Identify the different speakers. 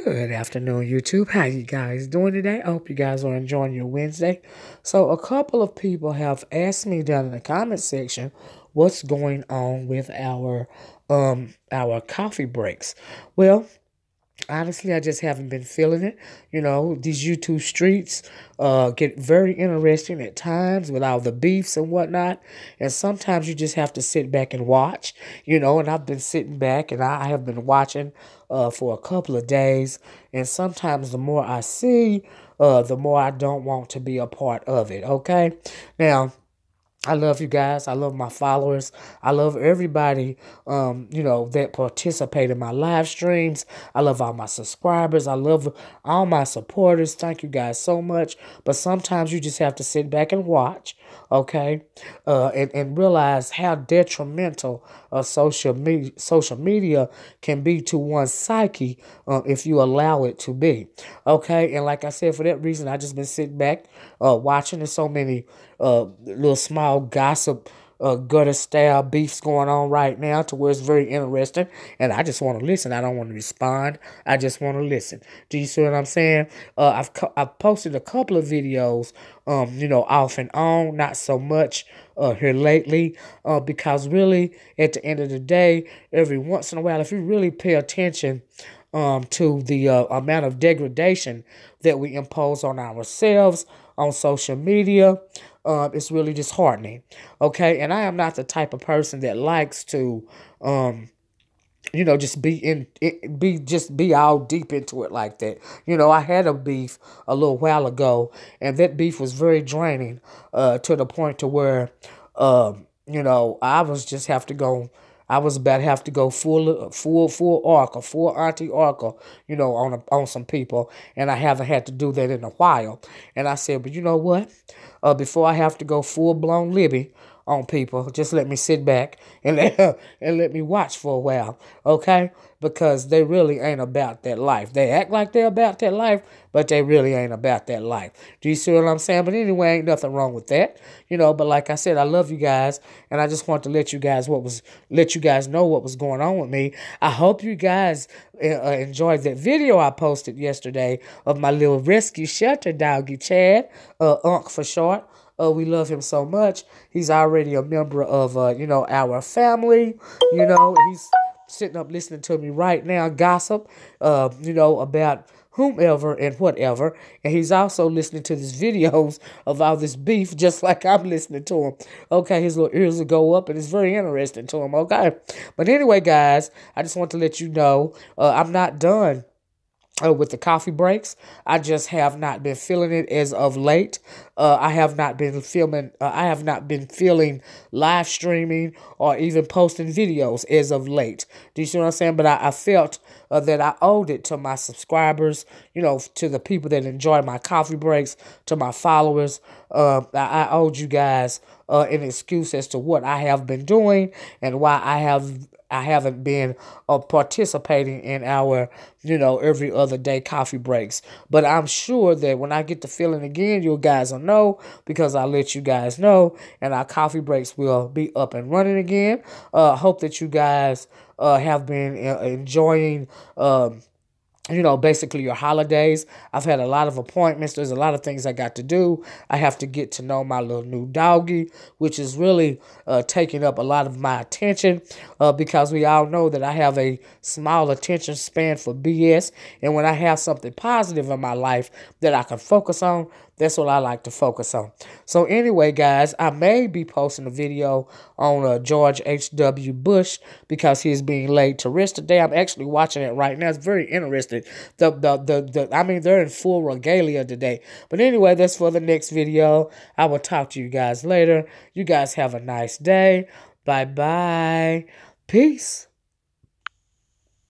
Speaker 1: Good afternoon, YouTube. How you guys doing today? I hope you guys are enjoying your Wednesday. So a couple of people have asked me down in the comment section what's going on with our um our coffee breaks. Well, honestly, I just haven't been feeling it. You know, these YouTube streets uh, get very interesting at times with all the beefs and whatnot. And sometimes you just have to sit back and watch, you know. And I've been sitting back and I have been watching uh, for a couple of days. And sometimes the more I see, uh, the more I don't want to be a part of it, okay? Now, I love you guys. I love my followers. I love everybody, um, you know, that participate in my live streams. I love all my subscribers. I love all my supporters. Thank you guys so much. But sometimes you just have to sit back and watch, okay, uh, and, and realize how detrimental uh, social, me- social media can be to one's psyche uh, if you allow it to be, okay? And like I said, for that reason, i just been sitting back uh, watching there's so many uh, little small all gossip, uh, gutter style beefs going on right now to where it's very interesting. And I just want to listen. I don't want to respond. I just want to listen. Do you see what I'm saying? Uh, I've, I've posted a couple of videos, um, you know, off and on, not so much uh, here lately, uh, because really, at the end of the day, every once in a while, if you really pay attention, um, to the uh, amount of degradation that we impose on ourselves on social media, um, it's really disheartening. Okay. And I am not the type of person that likes to, um, you know, just be in, it, be just be all deep into it like that. You know, I had a beef a little while ago, and that beef was very draining, uh, to the point to where, um, you know, I was just have to go I was about to have to go full full full arc or full auntie arc or, you know on a, on some people, and I haven't had to do that in a while. And I said, but you know what? Uh, before I have to go full blown Libby on people. Just let me sit back and let and let me watch for a while, okay? Because they really ain't about that life. They act like they're about that life, but they really ain't about that life. Do you see what I'm saying? But anyway, ain't nothing wrong with that, you know. But like I said, I love you guys, and I just want to let you guys what was let you guys know what was going on with me. I hope you guys uh, uh enjoyed that video I posted yesterday of my little rescue shelter doggy Chad, uh, Unc for short. Oh, we love him so much. He's already a member of, uh, you know, our family. You know, he's sitting up listening to me right now, gossip, uh, you know, about whomever and whatever. And he's also listening to these videos of all this beef, just like I'm listening to him. Okay, his little ears will go up, and it's very interesting to him. Okay. But anyway, guys, I just want to let you know uh, I'm not done uh, with the coffee breaks. I just have not been feeling it as of late. Uh, I have not been filming. Uh, I have not been feeling live streaming or even posting videos as of late. Do you see what I'm saying? But I, I felt uh, that I owed it to my subscribers, you know, to the people that enjoy my coffee breaks, to my followers, uh, I owed you guys uh, an excuse as to what I have been doing and why I have I haven't been uh, participating in our, you know, every other day coffee breaks. But I'm sure that when I get the feeling again, you guys will know because I let you guys know, and our coffee breaks will be up and running again. Uh, hope that you guys uh, have been uh, enjoying. Um, you know, basically your holidays. I've had a lot of appointments. There's a lot of things I got to do. I have to get to know my little new doggy, which is really uh, taking up a lot of my attention uh, because we all know that I have a small attention span for BS. And when I have something positive in my life that I can focus on, that's what I like to focus on. So anyway, guys, I may be posting a video on uh, George H.W. Bush because he's being laid to rest today. I'm actually watching it right now. It's very interesting. The, the, the, the, I mean, they're in full regalia today. But anyway, that's for the next video. I will talk to you guys later. You guys have a nice day. Bye-bye. Peace.